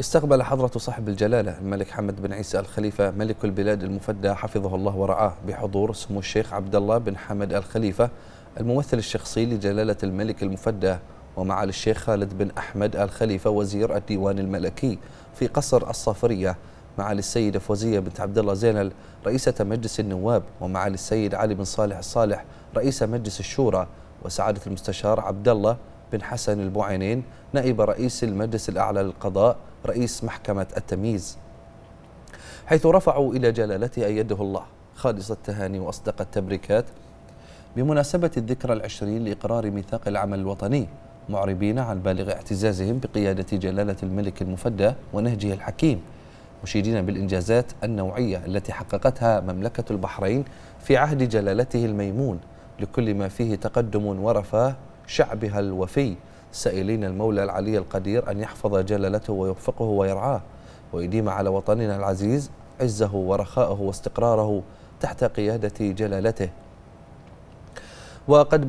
استقبل حضرة صاحب الجلالة الملك حمد بن عيسى الخليفة ملك البلاد المفدى حفظه الله ورعاه بحضور سمو الشيخ عبد الله بن حمد الخليفة الممثل الشخصي لجلالة الملك المفدى ومعالي الشيخ خالد بن أحمد الخليفة وزير الديوان الملكي في قصر الصافرية معالي السيدة فوزية بنت عبد الله زينل رئيسة مجلس النواب ومعالي السيد علي بن صالح الصالح رئيس مجلس الشورى وسعادة المستشار عبد الله بن حسن البوعينين نائب رئيس المجلس الأعلى للقضاء رئيس محكمة التمييز حيث رفعوا إلى جلالته أيده الله خالص التهاني وأصدق التبريكات بمناسبة الذكرى العشرين لإقرار ميثاق العمل الوطني معربين عن بالغ اعتزازهم بقيادة جلالة الملك المفدى ونهجه الحكيم مشيدين بالإنجازات النوعية التي حققتها مملكة البحرين في عهد جلالته الميمون لكل ما فيه تقدم ورفاه شعبها الوفي سائلين المولى العلي القدير أن يحفظ جلالته ويوفقه ويرعاه ويديم على وطننا العزيز عزه ورخاءه واستقراره تحت قيادة جلالته وقد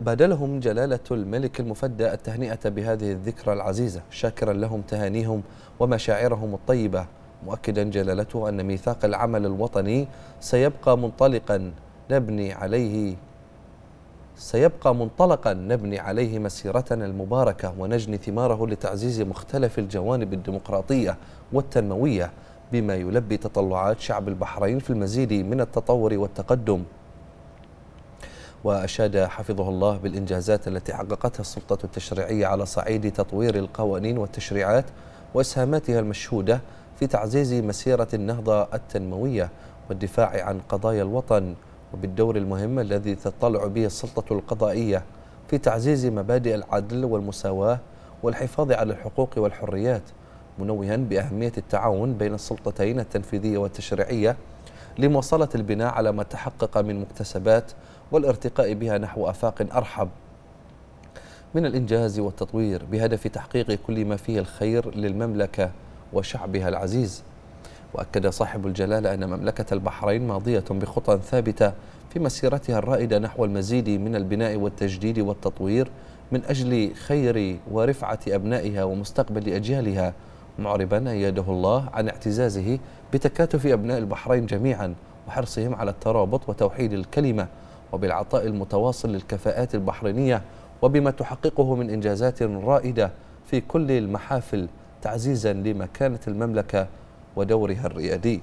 بدلهم جلالة الملك المفدى التهنئة بهذه الذكرى العزيزة شاكرا لهم تهانيهم ومشاعرهم الطيبة مؤكدا جلالته أن ميثاق العمل الوطني سيبقى منطلقا نبني عليه سيبقى منطلقا نبني عليه مسيرتنا المباركة ونجني ثماره لتعزيز مختلف الجوانب الديمقراطية والتنموية بما يلبي تطلعات شعب البحرين في المزيد من التطور والتقدم وأشاد حفظه الله بالإنجازات التي حققتها السلطة التشريعية على صعيد تطوير القوانين والتشريعات وإسهاماتها المشهودة في تعزيز مسيرة النهضة التنموية والدفاع عن قضايا الوطن وبالدور المهم الذي تطلع به السلطة القضائية في تعزيز مبادئ العدل والمساواة والحفاظ على الحقوق والحريات منوها بأهمية التعاون بين السلطتين التنفيذية والتشريعية لمواصلة البناء على ما تحقق من مكتسبات والارتقاء بها نحو أفاق أرحب من الإنجاز والتطوير بهدف تحقيق كل ما فيه الخير للمملكة وشعبها العزيز وأكد صاحب الجلالة أن مملكة البحرين ماضية بخطى ثابتة في مسيرتها الرائدة نحو المزيد من البناء والتجديد والتطوير من أجل خير ورفعة أبنائها ومستقبل أجيالها معربا أيده الله عن اعتزازه بتكاتف أبناء البحرين جميعا وحرصهم على الترابط وتوحيد الكلمة وبالعطاء المتواصل للكفاءات البحرينية وبما تحققه من إنجازات رائدة في كل المحافل تعزيزا لمكانة المملكة ودورها الريادي